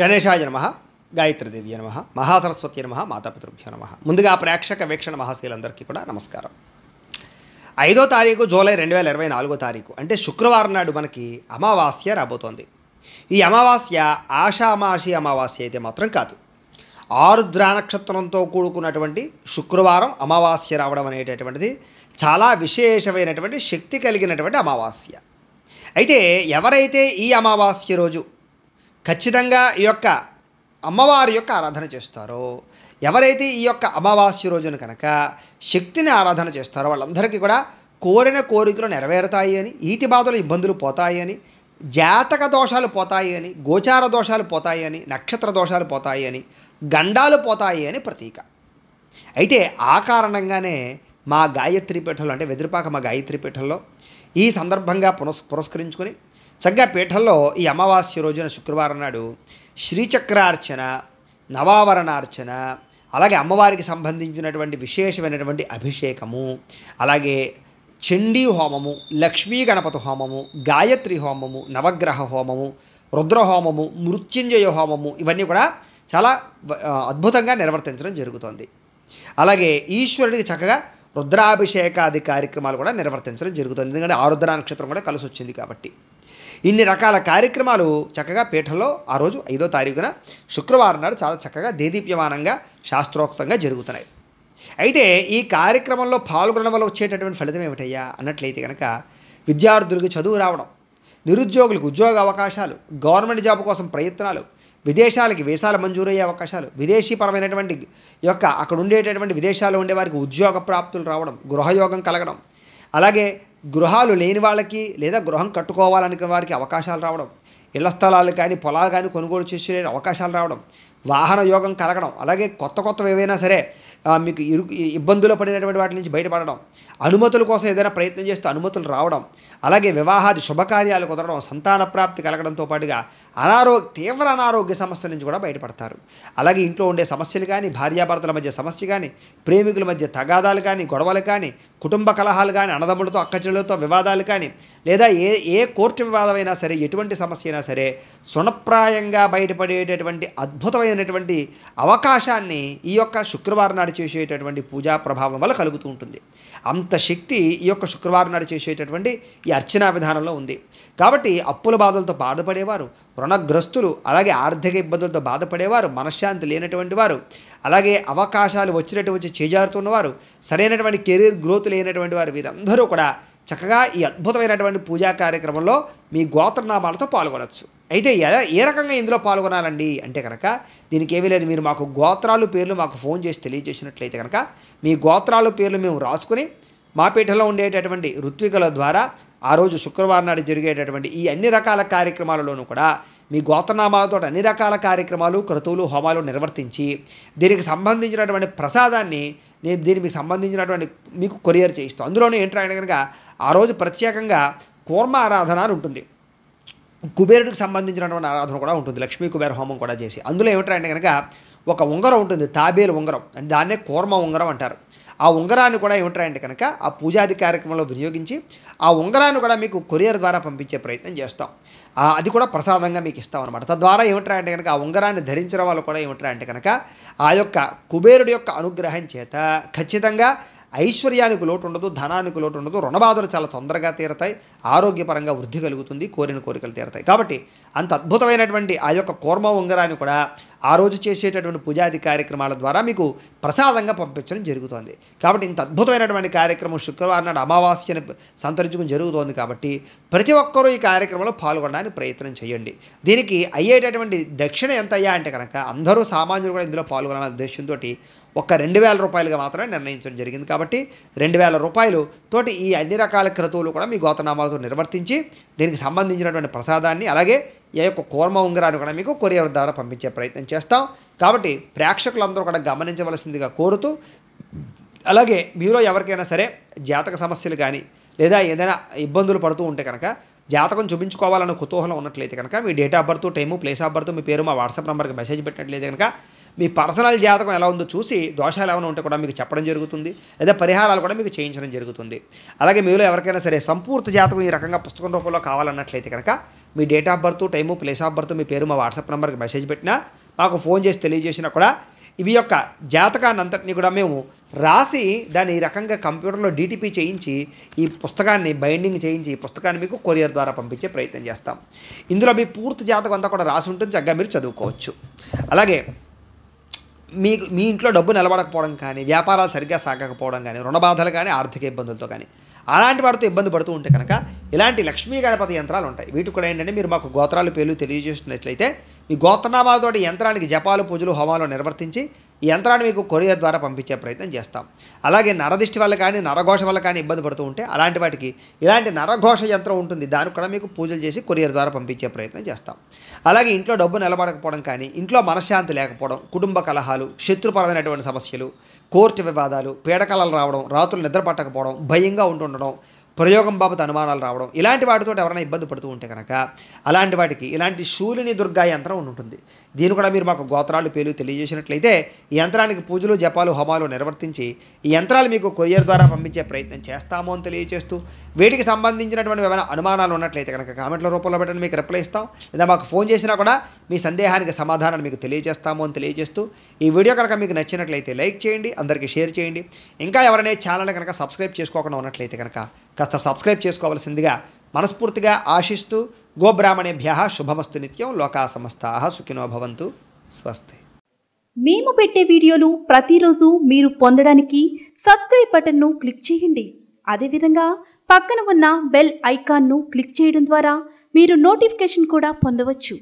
గణేశాయ నమ గాయత్రిదేవి నమ మహాసరస్వతి నమ మాతాపితృభ్యో నమ ముందుగా ప్రేక్షక వీక్షణ మహాశీలందరికీ కూడా నమస్కారం ఐదో తారీఖు జూలై రెండు వేల ఇరవై నాలుగో తారీఖు అంటే శుక్రవారం నాడు మనకి అమావాస్య రాబోతోంది ఈ అమావాస్య ఆషామాషి అమావాస్య అయితే మాత్రం కాదు ఆరుద్ర నక్షత్రంతో కూడుకున్నటువంటి శుక్రవారం అమావాస్య రావడం అనేటటువంటిది చాలా విశేషమైనటువంటి శక్తి కలిగినటువంటి అమావాస్య అయితే ఎవరైతే ఈ అమావాస్య రోజు ఖచ్చితంగా ఈ యొక్క అమ్మవారి యొక్క ఆరాధన చేస్తారో ఎవరైతే ఈ యొక్క అమావాస్య రోజున కనుక శక్తిని ఆరాధన చేస్తారో వాళ్ళందరికీ కూడా కోరిన కోరికలు నెరవేరుతాయి అని ఈతి బాధలు ఇబ్బందులు పోతాయి అని జాతక దోషాలు పోతాయి అని గోచార దోషాలు పోతాయి అని నక్షత్ర దోషాలు పోతాయి అని గండాలు పోతాయి అని ప్రతీక అయితే ఆ కారణంగానే మా గాయత్రి పీఠంలో అంటే వెదిరిపాక మా గాయత్రి పీఠంలో ఈ సందర్భంగా పునస్ పురస్కరించుకొని చక్కగా పీఠంలో ఈ అమావాస్య రోజున శుక్రవారం నాడు శ్రీచక్రార్చన నవావరణార్చన అలాగే అమ్మవారికి సంబంధించినటువంటి విశేషమైనటువంటి అభిషేకము అలాగే చండీ హోమము లక్ష్మీ గణపతి హోమము గాయత్రి హోమము నవగ్రహ హోమము రుద్రహోమము మృత్యుంజయ హోమము ఇవన్నీ కూడా చాలా అద్భుతంగా నిర్వర్తించడం జరుగుతుంది అలాగే ఈశ్వరుడికి చక్కగా రుద్రాభిషేకాది కార్యక్రమాలు కూడా నిర్వర్తించడం జరుగుతుంది ఎందుకంటే ఆ నక్షత్రం కూడా కలిసి వచ్చింది కాబట్టి ఇన్ని రకాల కార్యక్రమాలు చక్కగా పీఠంలో ఆ రోజు ఐదో తారీఖున శుక్రవారం నాడు చాలా చక్కగా దేదీప్యమానంగా శాస్త్రోక్తంగా జరుగుతున్నాయి అయితే ఈ కార్యక్రమంలో పాల్గొనడం వల్ల వచ్చేటటువంటి ఫలితం ఏమిటయ్యా అన్నట్లయితే కనుక విద్యార్థులకు చదువు రావడం నిరుద్యోగులకు ఉద్యోగ అవకాశాలు గవర్నమెంట్ జాబ్ కోసం ప్రయత్నాలు విదేశాలకి వీసాలు మంజూరయ్యే అవకాశాలు విదేశీపరమైనటువంటి యొక్క అక్కడ ఉండేటటువంటి విదేశాల్లో ఉండే వారికి ఉద్యోగ ప్రాప్తులు రావడం గృహయోగం కలగడం అలాగే గృహాలు లేని వాళ్ళకి లేదా గృహం కట్టుకోవాలనుకునే వారికి అవకాశాలు రావడం ఇళ్ల స్థలాలు కానీ పొలాలు కానీ కొనుగోలు చేసే అవకాశాలు రావడం వాహన యోగం కలగడం అలాగే కొత్త కొత్తవి ఏవైనా సరే మీకు ఇరు ఇబ్బందులు పడినటువంటి వాటి నుంచి బయటపడడం అనుమతుల కోసం ఏదైనా ప్రయత్నం చేస్తూ అనుమతులు రావడం అలాగే వివాహాది శుభకార్యాలు కుదరడం సంతాన ప్రాప్తి కలగడంతో పాటుగా అనారోగ్య తీవ్ర అనారోగ్య సమస్యల నుంచి కూడా బయటపడతారు అలాగే ఇంట్లో ఉండే సమస్యలు కానీ భార్యాభర్తల మధ్య సమస్య కానీ ప్రేమికుల మధ్య తగాదాలు కానీ గొడవలు కానీ కుటుంబ కలహాలు కానీ అన్నదమ్ములతో అక్కచెల్లెలతో వివాదాలు కానీ లేదా ఏ ఏ కోర్టు వివాదమైనా సరే ఎటువంటి సమస్య అయినా సరే సునప్రాయంగా బయటపడేటటువంటి అద్భుతమైనటువంటి అవకాశాన్ని ఈ యొక్క శుక్రవారం నాడు చేసేటటువంటి పూజా ప్రభావం వల్ల కలుగుతూ ఉంటుంది అంత శక్తి ఈ యొక్క శుక్రవారం నాడు చేసేటటువంటి ఈ అర్చనా విధానంలో ఉంది కాబట్టి అప్పుల బాధలతో బాధపడేవారు రుణగ్రస్తులు అలాగే ఆర్థిక ఇబ్బందులతో బాధపడేవారు మనశ్శాంతి లేనటువంటి వారు అలాగే అవకాశాలు వచ్చినట్టు వచ్చి చేజారుతున్నవారు సరైనటువంటి కెరీర్ గ్రోత్ లేనటువంటి వారు వీరందరూ కూడా చక్కగా ఈ అద్భుతమైనటువంటి పూజా కార్యక్రమంలో మీ గోత్రనామాలతో పాల్గొనవచ్చు అయితే ఎలా ఏ రకంగా ఇందులో పాల్గొనాలండి అంటే కనుక దీనికి ఏమీ లేదు మీరు మాకు గోత్రాలు పేర్లు మాకు ఫోన్ చేసి తెలియజేసినట్లయితే కనుక మీ గోత్రాలు పేర్లు మేము రాసుకుని మా పీఠలో ఉండేటటువంటి ఋత్వికల ద్వారా ఆ రోజు శుక్రవారం నాడు జరిగేటటువంటి ఈ అన్ని రకాల కార్యక్రమాలలోనూ కూడా మీ గోత్రనామాలతో అన్ని రకాల కార్యక్రమాలు క్రతువులు హోమాలు నిర్వర్తించి దీనికి సంబంధించినటువంటి ప్రసాదాన్ని నేను దీనికి సంబంధించినటువంటి మీకు కొరియర్ చేయిస్తాను అందులోనే ఏంటంటే కనుక ఆ రోజు ప్రత్యేకంగా కూర్మ ఆరాధన అని ఉంటుంది కుబేరుడికి సంబంధించినటువంటి ఆరాధన కూడా ఉంటుంది లక్ష్మీ కుబేర హోమం కూడా చేసి అందులో ఏమిటంటే కనుక ఒక ఉంగరం ఉంటుంది తాబేలు ఉంగరం అంటే దాన్నే కూర్మ ఉంగరం అంటారు ఆ ఉంగరాన్ని కూడా ఏమిటారంటే కనుక ఆ పూజాది కార్యక్రమంలో వినియోగించి ఆ ఉంగరాన్ని కూడా మీకు కొరియర్ ద్వారా పంపించే ప్రయత్నం చేస్తాం అది కూడా ప్రసాదంగా మీకు ఇస్తాం అనమాట తద్వారా ఏమిటారంటే కనుక ఆ ఉంగరాన్ని ధరించిన వాళ్ళు కూడా ఏమిటారంటే కనుక ఆ యొక్క కుబేరుడి యొక్క అనుగ్రహం చేత ఖచ్చితంగా ఐశ్వర్యానికి లోటు ఉండదు ధనానికి లోటు ఉండదు రుణబాధలు చాలా తొందరగా తీరతాయి ఆరోగ్యపరంగా వృద్ధి కలుగుతుంది కోరిన కోరికలు తీరతాయి కాబట్టి అంత అద్భుతమైనటువంటి ఆ యొక్క కోర్మ ఉంగరాన్ని కూడా ఆ రోజు చేసేటటువంటి పూజాది కార్యక్రమాల ద్వారా మీకు ప్రసాదంగా పంపించడం జరుగుతుంది కాబట్టి ఇంత అద్భుతమైనటువంటి కార్యక్రమం శుక్రవారం నాడు అమావాస్యను సంతరించుకుని జరుగుతోంది కాబట్టి ప్రతి ఒక్కరూ ఈ కార్యక్రమంలో పాల్గొనడానికి ప్రయత్నం చేయండి దీనికి అయ్యేటటువంటి దక్షిణ ఎంత అయ్యా అంటే కనుక అందరూ సామాన్యులు కూడా ఇందులో పాల్గొనాలనే ఉద్దేశంతో ఒక్క రెండు వేల రూపాయలుగా మాత్రమే నిర్ణయించడం జరిగింది కాబట్టి రెండు వేల రూపాయలు తోటి ఈ అన్ని రకాల క్రతువులు కూడా మీ గోతనామాలతో నిర్వర్తించి దీనికి సంబంధించినటువంటి ప్రసాదాన్ని అలాగే ఏ యొక్క కూర్మ ఉంగరాన్ని కూడా మీకు కొరియర్ ద్వారా పంపించే ప్రయత్నం చేస్తాం కాబట్టి ప్రేక్షకులందరూ కూడా గమనించవలసిందిగా కోరుతూ అలాగే మీరు ఎవరికైనా సరే జాతక సమస్యలు కానీ లేదా ఏదైనా ఇబ్బందులు పడుతూ ఉంటే కనుక జాతకం చూపించుకోవాలన్న కుతూహలం ఉన్నట్లయితే కనుక మీ date of birth time place of birth మీ పేరు మా వాట్సాప్ నెంబర్కి మెసేజ్ పెట్టినట్లయితే కనుక మీ పర్సనల్ జాతకం ఎలా ఉందో చూసి దోషాలు ఏమైనా ఉంటే కూడా మీకు చెప్పడం జరుగుతుంది లేదా పరిహారాలు కూడా మీకు చేయించడం జరుగుతుంది అలాగే మీలో ఎవరికైనా సరే సంపూర్తి జాతకం ఈ రకంగా పుస్తకం రూపంలో కావాలన్నట్లయితే కనుక మీ date of birth time place of birth మీ పేరు మా వాట్సాప్ నెంబర్కి మెసేజ్ పెట్టినా మాకు ఫోన్ చేసి తెలియజేసినా కూడా ఇవి యొక్క జాతకాన్ని అంతటినీ కూడా మేము రాసి దాన్ని ఈ రకంగా కంప్యూటర్లో డీటీపీ చేయించి ఈ పుస్తకాన్ని బైండింగ్ చేయించి ఈ పుస్తకాన్ని మీకు కొరియర్ ద్వారా పంపించే ప్రయత్నం చేస్తాం ఇందులో మీ పూర్తి జాతకం అంతా కూడా రాసి ఉంటుంది చక్కగా మీరు చదువుకోవచ్చు అలాగే మీకు మీ ఇంట్లో డబ్బు నిలబడకపోవడం కానీ వ్యాపారాలు సరిగ్గా సాగకపోవడం కానీ రుణ బాధలు కానీ ఆర్థిక ఇబ్బందులతో కానీ అలాంటి వాటితో ఇబ్బంది పడుతూ ఉంటే కనుక ఇలాంటి లక్ష్మీ గణపతి యంత్రాలు ఉంటాయి వీటికి కూడా ఏంటంటే మీరు మాకు గోత్రాలు పేర్లు తెలియజేస్తున్నట్లయితే మీ గోత్రనామాలతోటి యంత్రానికి జపాలు పూజలు హోమాలు నిర్వర్తించి ఈ యంత్రాన్ని మీకు కొరియర్ ద్వారా పంపించే ప్రయత్నం చేస్తాం అలాగే నరదిష్టి వల్ల కానీ నరఘోష వల్ల కానీ ఇబ్బంది పడుతూ ఉంటే అలాంటి వాటికి ఇలాంటి నరఘోష యంత్రం ఉంటుంది దానికి కూడా మీకు పూజలు చేసి కొరియర్ ద్వారా పంపించే ప్రయత్నం చేస్తాం అలాగే ఇంట్లో డబ్బు నిలబడకపోవడం కానీ ఇంట్లో మనశ్శాంతి లేకపోవడం కుటుంబ కలహాలు శత్రుపరమైనటువంటి సమస్యలు కోర్టు వివాదాలు పీడకలలు రావడం రాత్రులు నిద్ర పట్టకపోవడం భయంగా ఉంటుండడం ప్రయోగం బాబత్ అనుమానాలు రావడం ఇలాంటి వాటితో ఎవరైనా ఇబ్బంది పడుతూ ఉంటే కనుక అలాంటి వాటికి ఇలాంటి శూలిని దుర్గా యంత్రం ఉంటుంది దీని కూడా మీరు మాకు గోత్రాలు పేర్లు తెలియజేసినట్లయితే ఈ యంత్రానికి పూజలు జపాలు హోమాలు నిర్వర్తించి ఈ యంత్రాలు మీకు కొరియర్ ద్వారా పంపించే ప్రయత్నం చేస్తాము అని తెలియజేస్తూ వీటికి సంబంధించినటువంటి ఏమైనా అనుమానాలు ఉన్నట్లయితే కనుక కామెంట్ల రూపంలో పెట్టండి మీకు రిప్లై ఇస్తాం లేదా మాకు ఫోన్ చేసినా కూడా మీ సందేహానికి సమాధానం మీకు తెలియజేస్తాము అని తెలియజేస్తూ ఈ వీడియో కనుక మీకు నచ్చినట్లయితే లైక్ చేయండి అందరికీ షేర్ చేయండి ఇంకా ఎవరైనా ఛానల్ని కనుక సబ్స్క్రైబ్ చేసుకోకుండా ఉన్నట్లయితే కనుక కాస్త సబ్స్క్రైబ్ చేసుకోవలసిందిగా మనస్ఫూర్తిగా ఆశిస్తూ గోబ్రాహ్మణేభ్య శుభమస్తు నిత్యం లోకా సమస్తా సుఖినో భవంతు స్వస్తి మేము పెట్టే వీడియోలు ప్రతిరోజు మీరు పొందడానికి సబ్స్క్రైబ్ బటన్ను క్లిక్ చేయండి అదేవిధంగా పక్కన ఉన్న బెల్ ఐకాన్ను క్లిక్ చేయడం ద్వారా మీరు నోటిఫికేషన్ కూడా పొందవచ్చు